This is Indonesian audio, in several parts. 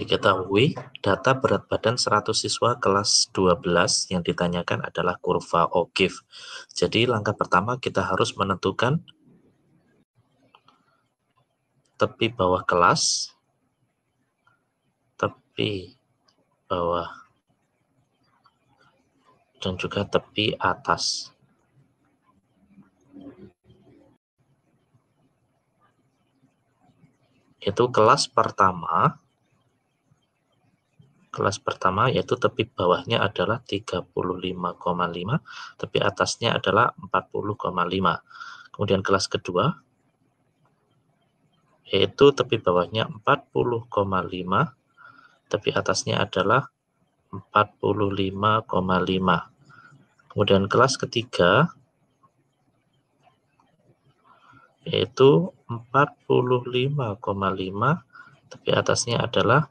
Diketahui, data berat badan 100 siswa kelas 12 yang ditanyakan adalah kurva OGIF. Jadi langkah pertama kita harus menentukan tepi bawah kelas, tepi bawah, dan juga tepi atas. Itu kelas pertama, kelas pertama yaitu tepi bawahnya adalah 35,5, tepi atasnya adalah 40,5. Kemudian kelas kedua yaitu tepi bawahnya 40,5, tepi atasnya adalah 45,5. Kemudian kelas ketiga yaitu 45,5 tepi atasnya adalah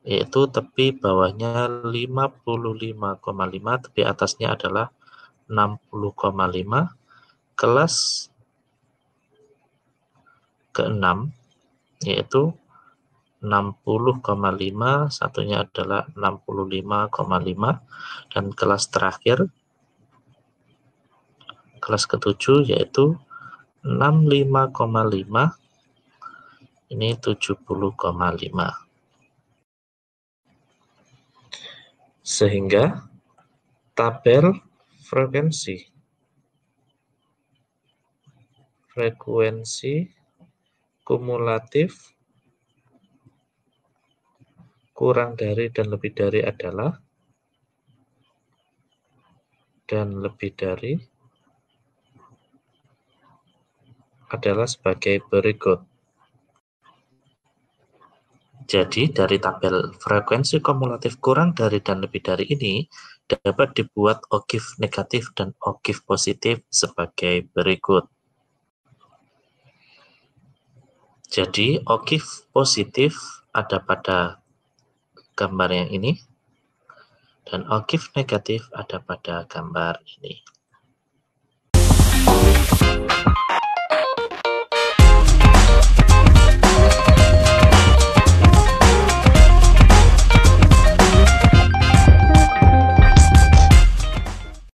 yaitu tepi bawahnya 55,5, tepi atasnya adalah 60,5. Kelas ke-6 yaitu 60,5, satunya adalah 65,5 dan kelas terakhir kelas ke-7 yaitu 65,5 ini 70,5. sehingga tabel frekuensi frekuensi kumulatif kurang dari dan lebih dari adalah dan lebih dari adalah sebagai berikut. Jadi dari tabel frekuensi kumulatif kurang dari dan lebih dari ini dapat dibuat OGIF negatif dan OGIF positif sebagai berikut. Jadi OGIF positif ada pada gambar yang ini dan OGIF negatif ada pada gambar ini.